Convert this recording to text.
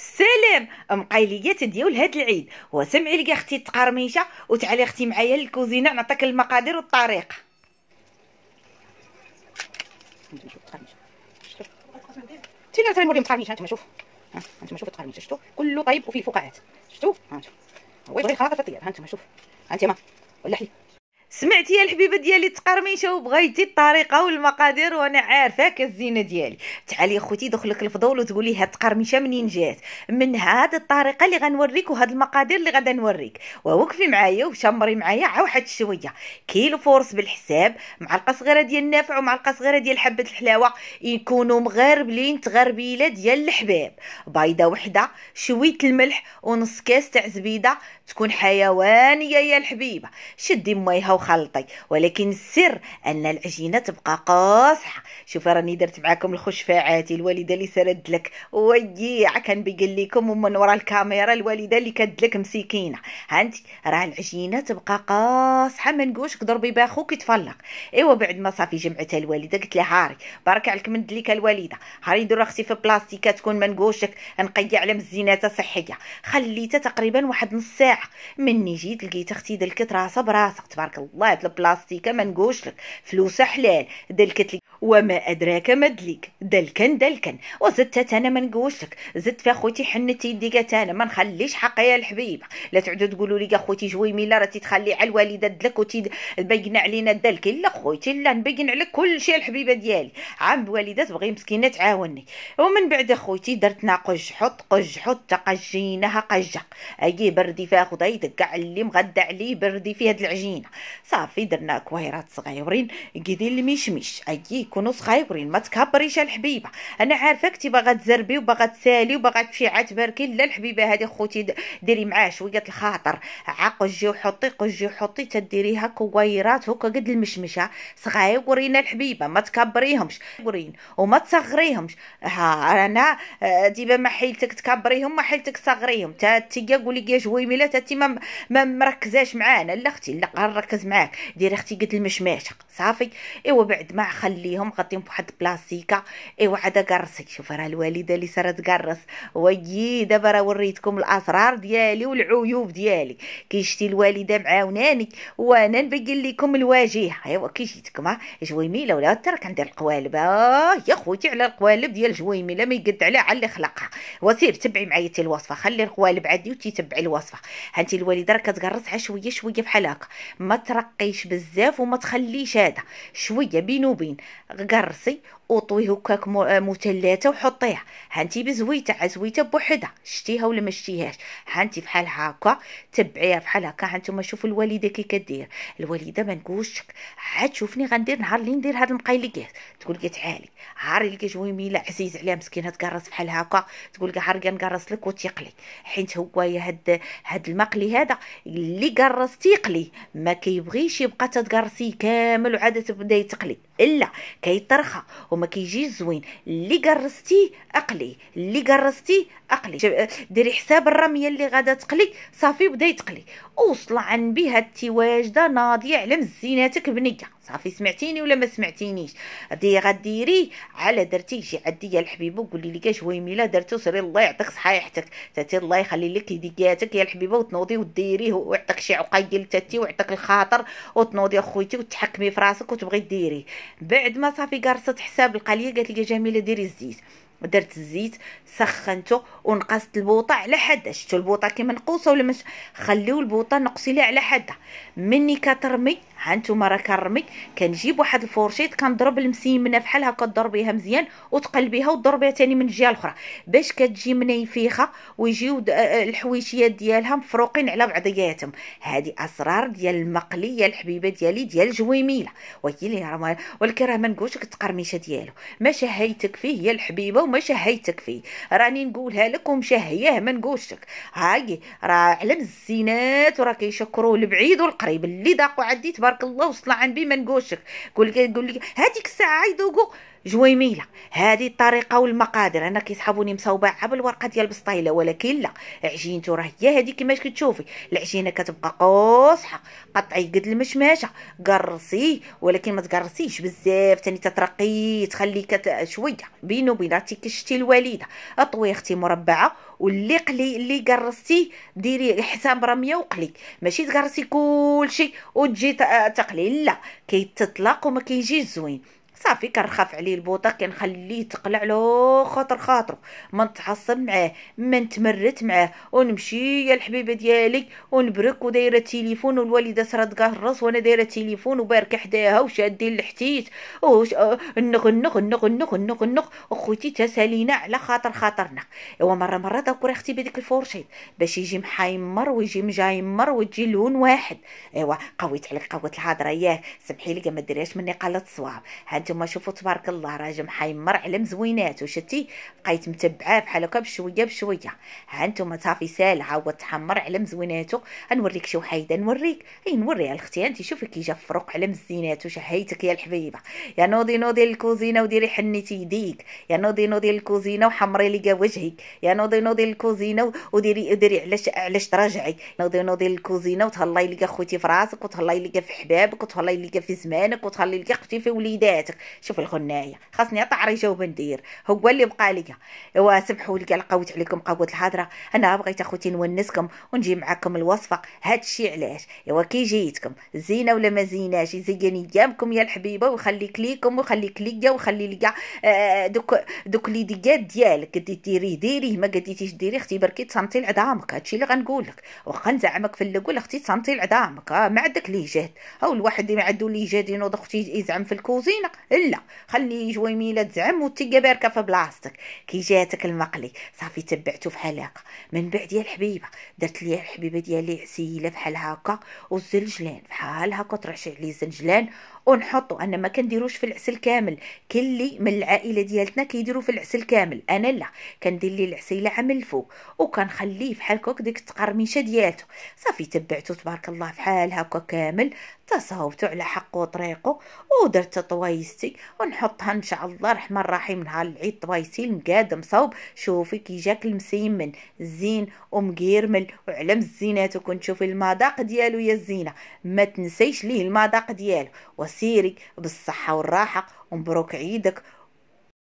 سلام مقايليات ديال هاد العيد وسمعي لك اختي تقرميشه وتعالي اختي معايا للكوزينه نعطيك المقادير والطريقه تينا تاني موري مقرمشه انتما شوف ها انتما شوف التقرمشه شفتوا كله طيب وفيه فقاعات شفتوا ها انتم هو يبغي الطياب ها انتما شوف ها انتما ولا حي سمعتي يا الحبيبه ديالي تقرميشه وبغيتي الطريقه والمقادير وانا عارفاك الزينه ديالي تعالي اخوتي دخلك الفضول وتقولي هاد التقرميشه منين جات من هاد الطريقه اللي غنوريك وهاد المقادير اللي غادا نوريك ووقفي معايا وشمري معايا عا واحد شويه كيلو فورس بالحساب معلقه صغيره ديال النافع ومعلقه صغيره ديال حبه الحلاوه يكونوا مغربلين تغربيله ديال الحباب بيضه وحده شويه الملح ونص كاس تاع زبيده تكون حيوانيه يا الحبيبه شدي ميها وخلطي ولكن السر ان العجينه تبقى قاصحه شوفي راني درت معاكم الخشفاعات الوالده اللي سرد لك كان بيقول لكم ومن ورا الكاميرا الوالده اللي لك مسكينه هانتي راه العجينه تبقى قاصحه ما نقولش ضربي باخوك يتفلق ايوا بعد ما صافي جمعتها الوالده قلت لها هاري بارك عليك من دليك الوالده هاري دور اختي في بلاستيكه تكون ما نقولشك نقيع على مزيناتها صحيه خليتها تقريبا واحد نص ساعه مني جيت لقيت اختي دلكت راسها براسها تبارك الله والله البلاستيكه ما نقولش لك فلوس حلال دلكت لي وما ادراك ما دليك دلكن دلكن وزدت انا ما نقولش لك زدت في اخوتي حنت يديك انا ما نخليش حق يا الحبيبه لا تقعدوا تقولوا لي اخوتي جويمي لا راه تخلي على الوالده دلك وتبين علينا الدلك لا خوتي لا نبين عليك كل شيء الحبيبه ديالي عام الوالده تبغي مسكينه تعاوني ومن بعد اخوتي درتنا قج حط قج حط قجيناها قجه اجي بردي فيها خضي دقع اللي مغدى عليه بردي في هاد العجينه صافي درنا كويرات صغيورين كيدي المشمش اي يكونوا صغيورين ما تكبريش الحبيبه انا عارفاك كنتي باغا تزربي وباغا تسالي وباغا تمشي عتباركي لا الحبيبه هذه خوتي ديري معاه شويه الخاطر عقجي وحطي قجي وحطي تديريها كويرات هكا قد المشمشه صغيورين الحبيبه ما تكبريهمش وما تصغريهمش ها انا آه، ديما ما حيلتك تكبريهم ما حيلتك صغريهم تا تيا قولي يا جويميله تا تي ما مركزاش معانا لا اختي لا نركز معانا معاك دير اختي قد المشماشه صافي ايوا بعد ما خليهم غطيهم بواحد البلاستيكه ايوا عاد قرصي شوف راه الوالده اللي صارت تقرص ويي دابا راه وريتكم الاسرار ديالي والعيوب ديالي كي شتي الوالده معاوناني وانا نبين لكم الواجهه ايوا كي جيتكم ها جويميله ولا ترك عندي القوالب اه يا خوتي على القوالب ديال جويميله ما يقد عليها على اللي خلقها وسير تبعي معايا تي الوصفه خلي القوالب عندي وتتبعي الوصفه هانتي الوالده راه كتقرص شويه شويه بحال هكا ما ترى ترقيش بزاف وما تخليش هذا شويه بين وبين قرصي وطوي هكاك مثلثه آه، وحطيها هانتي بزويته عزويته بوحدها شتيها ولا ما شتيهاش هانتي بحال هكا تبعيها بحال هكا هانتوما شوفوا الوالده كي كدير الوالده ما نقولش عاد شوفني غندير نهار اللي ندير هاد المقاي اللي تقول لك تعالي عاري لك جويميله عزيز عليها مسكينه تقرص بحال هكا تقول لك عاري نقرص لك وتيقلي حيت هو هاد هاد المقلي هذا اللي قرص تيقلي ما كيبغيش يبقى تتقرصي كامل وعاد تبدا يتقلي الا كيطرخى وما كيجيش زوين اللي قرستيه اقليه اللي قرستيه اقلي ديري حساب الرميه اللي غادا تقلي صافي بدا يتقلي وصل عن بها التواجده ناضيه على مزيناتك بنيه صافي سمعتيني ولا ما سمعتينيش غادي غديري على درتي جي عديه الحبيبه قولي لي كاش ويميله درتو سري الله يعطيك صحايحتك تاتي الله يخلي لك يديكاتك يا الحبيبه وتنوضي وديريه ويعطيك شي عقيل تاتي ويعطيك الخاطر وتنوضي اخويتي وتحكمي في راسك وتبغي ديريه بعد ما صافي قرصت حساب القليه قالت لي جميله ديري الزيت ودرت الزيت سخنته ونقصت البوطه على حدها شفتوا البوطه كي منقوصه ولا مش خليو البوطه نقصي ليها على حدها مني كترمي ها نتوما راه كرمي كنجيب واحد الفورشيط كنضرب المسيمنه بحال هكا تضربيها مزيان وتقلبيها وتضربيها ثاني من الجهه الاخرى باش كتجي منيفيخه ويجيو آه، الحويشيات ديالها مفروقين على بعضياتهم هذه اسرار ديال المقليه الحبيبه ديالي ديال جويميله ويلي راه ولكن راه ما نقولش التقرميشه ديالو ما شهيتك فيه هي الحبيبه وما شهيتك فيه راني نقولها لك ومشهياه ما نقولش لك هاي راه على الزينات وراه كيشكروه البعيد والقريب اللي ذاقوا عندي تبارك الله وصلى عن بي ما نقولش لك قول لك قول لك هذيك الساعه يذوقوا جويميله هذه الطريقه والمقادير انا كيصحابوني مصوبعه بالورقه ديال البسطيله ولكن لا عجينته راه هي هذه كما كتشوفي العجينه كتبقى قاصحه قطعي قد المشماشه قرصيه ولكن ما تقرصيش بزاف ثاني تترقي تخلي كت... شويه بينه بيناتي كشتي الوالده اطوي اختي مربعه واللي قلي اللي قرصتي ديري حساب رميه وقلي ماشي تقرصي كلشي وتجي تقلي لا كيتطلق وما كيجي زوين صافي كنرخف عليه البوطه كنخليه تقلع له خاطر خاطره ما نتعصب معاه ما نتمرت معاه ونمشي يا الحبيبه ديالي ونبرك ودايره تليفون والوالده سرات كاع الراس وانا دايره تليفون وباركه حداها وشادين الحتيت وش النغ أه، النغ النغ النغ النغ النغ اخوتي تسالينا على خاطر خاطرنا ايوا مره مره داكور اختي بديك الفورشيط باش يجي محايمر ويجي مجايمر وتجي لون واحد ايوا قويت عليك قوه الهضره ياك سمحي لي ما ديريهاش مني قالت صواب هانت انتم شوفوا تبارك الله راه محيمر على مزوينات شتي بقيت متبعاه بحال هكا بشويه بشويه ها انتم صافي سال ها هو تحمر على مزويناتو غنوريك شي وحيده نوريك اي نوريها لختي انت شوفي كي جا فروق على مزيناتو شهيتك يا الحبيبه يا نوضي نوضي للكوزينه وديري حنيتي يديك يا نوضي نوضي للكوزينه وحمري لي وجهك يا نوضي نوضي للكوزينه وديري ديري علاش علاش تراجعي نوضي نوضي للكوزينه وتهلاي لي خوتي في راسك وتهلاي لي في حبابك وتهلاي لي في زمانك وتهلاي لي خوتي في وليداتك شوف الغنايه خاصني اطعري جوب ندير هو اللي بقى ليا ايوا سمحوا لي قوت عليكم قوت الهضره انا بغيت اخوتي نونسكم ونجي معاكم الوصفه هادشي علاش ايوا كي جيتكم زينه ولا ما زيناش يزين ايامكم يا الحبيبه ويخليك ليكم ويخليك ليا ويخلي ليا آه دوك دوك ديكات ديالك قدي ديريه ديريه ما قديتيش ديري اختي بركي تصنتي لعظامك هادشي اللي غنقول لك واخا نزعمك في الاول اختي تصنتي لعظامك آه ما عندك جهد او الواحد اللي ما لي جهد ينوض اختي يزعم في الكوزينه لا خلي ميلاد تزعم وتيقى باركه في بلاصتك كي جاتك المقلي صافي تبعته في حلاقة من بعد يا الحبيبه درت لي الحبيبه ديالي عسيله بحال هكا والزنجلان بحال هكا ترشي عليه الزنجلان ونحطو انا ما كنديروش في العسل كامل كلي من العائله ديالتنا كيديروا في العسل كامل انا لا كندير لي العسيله عام الفوق وكنخليه بحال هكاك ديك التقرميشه ديالته صافي تبعتو تبارك الله بحال هكا كامل تصاوبتو على حقه وطريقه ودرت طوايستي ونحطها ان شاء الله الرحمن الرحيم نهار العيد طوايستي المقاد مصوب شوفي كي جاك المسيمن زين ومقيرمل وعلم الزينات وكنتشوفي المذاق ديالو يا الزينه ما تنسيش ليه المذاق ديالو ومسيرك بالصحة والراحة ومبروك عيدك